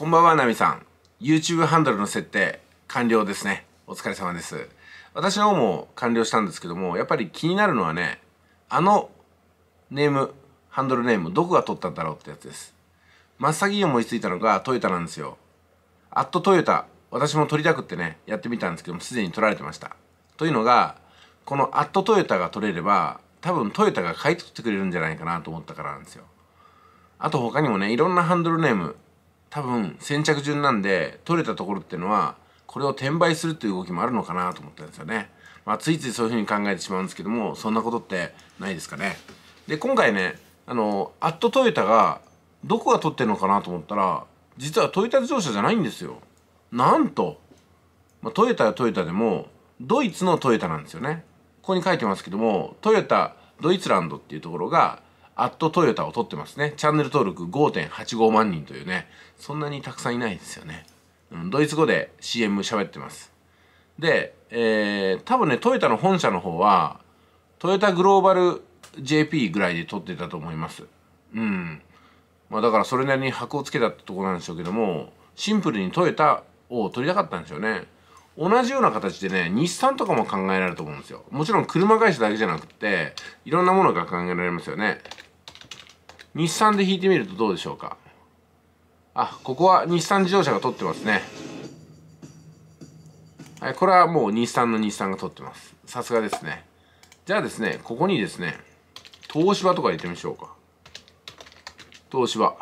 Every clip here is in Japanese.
こんばんは、ナミさん。YouTube ハンドルの設定、完了ですね。お疲れ様です。私の方も完了したんですけども、やっぱり気になるのはね、あのネーム、ハンドルネーム、どこが取ったんだろうってやつです。真っ先に思いついたのがトヨタなんですよ。アットトヨタ、私も取りたくってね、やってみたんですけども、すでに取られてました。というのが、このアットトヨタが取れれば、多分トヨタが買い取ってくれるんじゃないかなと思ったからなんですよ。あと他にもね、いろんなハンドルネーム、多分先着順なんで取れたところっていうのはこれを転売するという動きもあるのかなと思ったんですよね。まあ、ついついそういうふうに考えてしまうんですけどもそんなことってないですかね。で今回ねあのアットトヨタがどこが取ってるのかなと思ったら実はトヨタ自動車じゃないんですよ。なんと、まあ、トヨタはトヨタでもドイツのトヨタなんですよね。ここに書いてますけどもトヨタドイツランドっていうところがアットトヨタを取ってますね。チャンネル登録5.85万人というね、そんなにたくさんいないですよね。うん、ドイツ語で CM 喋ってます。で、えー、多分ね、トヨタの本社の方は、トヨタグローバル JP ぐらいで撮ってたと思います。うん。まあだからそれなりに箔をつけたってとこなんでしょうけども、シンプルにトヨタを撮りたかったんですよね。同じような形でね、日産とかも考えられると思うんですよ。もちろん車会社だけじゃなくて、いろんなものが考えられますよね。日産で引いてみるとどうでしょうかあここは日産自動車が取ってますねはいこれはもう日産の日産が取ってますさすがですねじゃあですねここにですね東芝とか入れてみましょうか東芝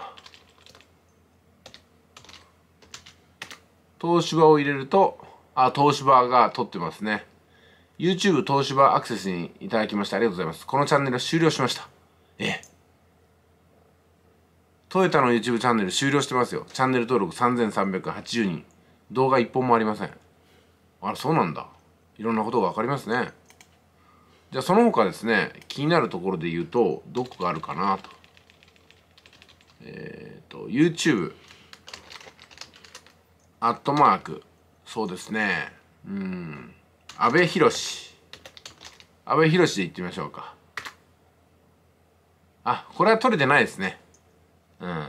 東芝を入れるとあ東芝が取ってますね YouTube 東芝アクセスにいただきましてありがとうございますこのチャンネル終了しましたええトヨタの YouTube チャンネル終了してますよ。チャンネル登録3380人。動画1本もありません。あら、そうなんだ。いろんなことが分かりますね。じゃあ、その他ですね、気になるところで言うと、どこがあるかなと。えっ、ー、と、YouTube、アットマーク、そうですね、うん、安倍博士。安倍博士で言ってみましょうか。あ、これは取れてないですね。うん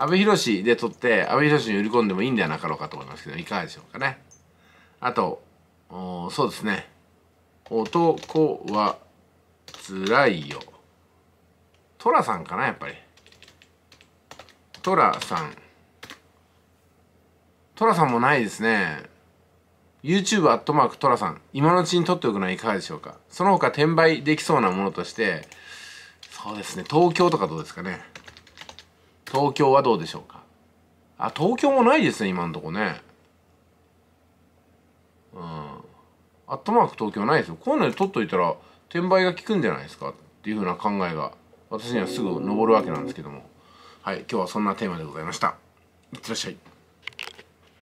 阿部寛で撮って阿部寛に売り込んでもいいんではなかろうかと思いますけどいかがでしょうかねあとそうですね男はつらいよ寅さんかなやっぱり寅さん寅さんもないですね YouTube アットマークトラさん、今のうちに撮っておくのはいかがでしょうかその他転売できそうなものとして、そうですね、東京とかどうですかね。東京はどうでしょうかあ東京もないですね今んとこねうんアットマーク東京ないですよこういうので取っといたら転売が効くんじゃないですかっていうふうな考えが私にはすぐ上るわけなんですけどもはい今日はそんなテーマでございましたいってらっしゃい